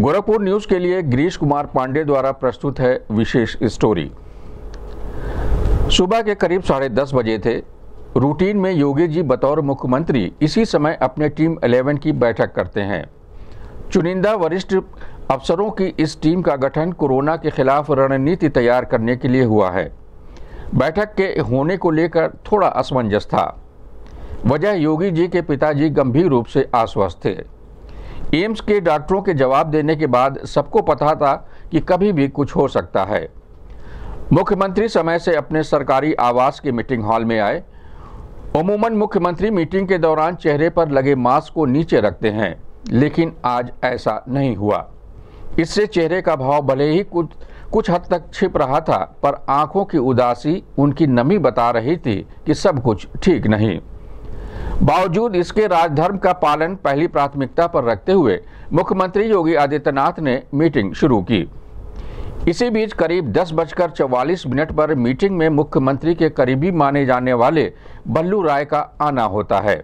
Gorakhpur news के लिए गिरीश कुमार पांडे द्वारा प्रस्तुत है विशेष स्टोरी सुबह के करीब साढ़े दस बजे थे रूटीन में योगी जी बतौर मुख्यमंत्री इसी समय अपने टीम 11 की बैठक करते हैं चुनिंदा वरिष्ठ अफसरों की इस टीम का गठन कोरोना के खिलाफ रणनीति तैयार करने के लिए हुआ है बैठक के होने को लेकर थोड़ा असमंजस था वजह योगी जी के पिताजी गंभीर रूप से आश्वस्त थे एम्स के डॉक्टरों के जवाब देने के बाद सबको पता था कि कभी भी कुछ हो सकता है मुख्यमंत्री समय से अपने सरकारी आवास के मीटिंग हॉल में आए उमूमन मुख्यमंत्री मीटिंग के दौरान चेहरे पर लगे मास्क को नीचे रखते हैं लेकिन आज ऐसा नहीं हुआ इससे चेहरे का भाव भले ही कुछ कुछ हद तक छिप रहा था पर आंखों की उदासी उनकी नमी बता रही थी कि सब कुछ ठीक नहीं बावजूद इसके राजधर्म का पालन पहली प्राथमिकता पर रखते हुए मुख्यमंत्री योगी आदित्यनाथ ने मीटिंग शुरू की इसी बीच करीब दस बजकर चौवालीस मिनट पर मीटिंग में मुख्यमंत्री के करीबी माने जाने वाले बल्लू राय का आना होता है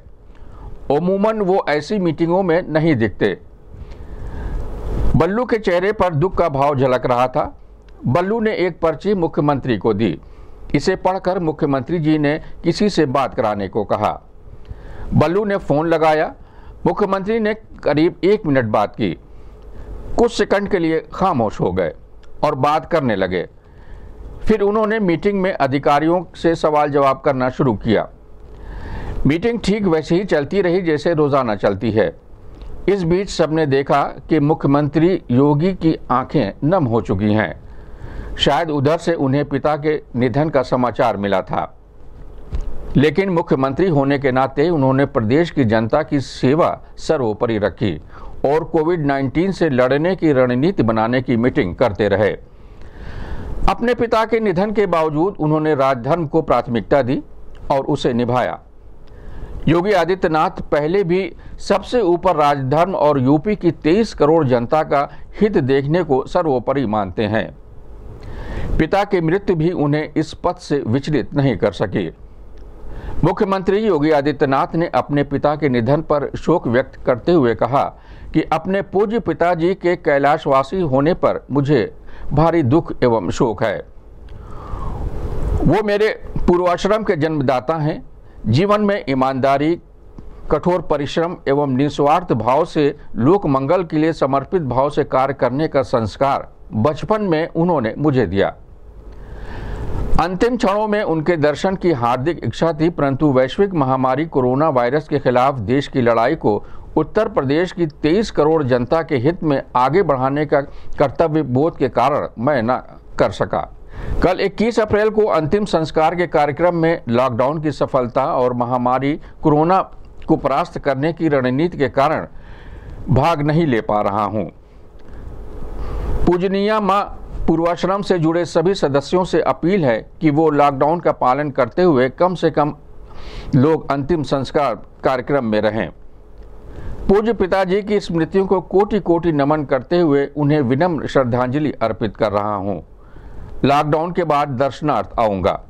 उमूमन वो ऐसी मीटिंगों में नहीं दिखते बल्लू के चेहरे पर दुख का भाव झलक रहा था बल्लू ने एक पर्ची मुख्यमंत्री को दी इसे पढ़कर मुख्यमंत्री जी ने किसी से बात कराने को कहा बल्लू ने फ़ोन लगाया मुख्यमंत्री ने करीब एक मिनट बात की कुछ सेकंड के लिए खामोश हो गए और बात करने लगे फिर उन्होंने मीटिंग में अधिकारियों से सवाल जवाब करना शुरू किया मीटिंग ठीक वैसे ही चलती रही जैसे रोज़ाना चलती है इस बीच सबने देखा कि मुख्यमंत्री योगी की आंखें नम हो चुकी हैं शायद उधर से उन्हें पिता के निधन का समाचार मिला था लेकिन मुख्यमंत्री होने के नाते उन्होंने प्रदेश की जनता की सेवा सर्वोपरि रखी और कोविड 19 से लड़ने की रणनीति बनाने की मीटिंग करते रहे अपने पिता के निधन के बावजूद उन्होंने राजधर्म को प्राथमिकता दी और उसे निभाया योगी आदित्यनाथ पहले भी सबसे ऊपर राजधर्म और यूपी की 23 करोड़ जनता का हित देखने को सर्वोपरि मानते हैं पिता की मृत्यु भी उन्हें इस पद से विचलित नहीं कर सकी मुख्यमंत्री योगी आदित्यनाथ ने अपने पिता के निधन पर शोक व्यक्त करते हुए कहा कि अपने पूज्य पिताजी के कैलाशवासी होने पर मुझे भारी दुख एवं शोक है वो मेरे पूर्वाश्रम के जन्मदाता हैं जीवन में ईमानदारी कठोर परिश्रम एवं निस्वार्थ भाव से लोक मंगल के लिए समर्पित भाव से कार्य करने का संस्कार बचपन में उन्होंने मुझे दिया अंतिम क्षणों में उनके दर्शन की हार्दिक इच्छा थी परंतु वैश्विक महामारी कोरोना वायरस के खिलाफ देश की लड़ाई को उत्तर प्रदेश की 23 करोड़ जनता के हित में आगे बढ़ाने का कर्तव्य बोध के कारण मैं न कर सका कल 21 अप्रैल को अंतिम संस्कार के कार्यक्रम में लॉकडाउन की सफलता और महामारी कोरोना को परास्त करने की रणनीति के कारण भाग नहीं ले पा रहा हूँ पूजनीय माँ पूर्वाश्रम से जुड़े सभी सदस्यों से अपील है कि वो लॉकडाउन का पालन करते हुए कम से कम लोग अंतिम संस्कार कार्यक्रम में रहें पूज्य पिताजी की स्मृतियों को कोटि कोटि नमन करते हुए उन्हें विनम्र श्रद्धांजलि अर्पित कर रहा हूँ लॉकडाउन के बाद दर्शनार्थ आऊँगा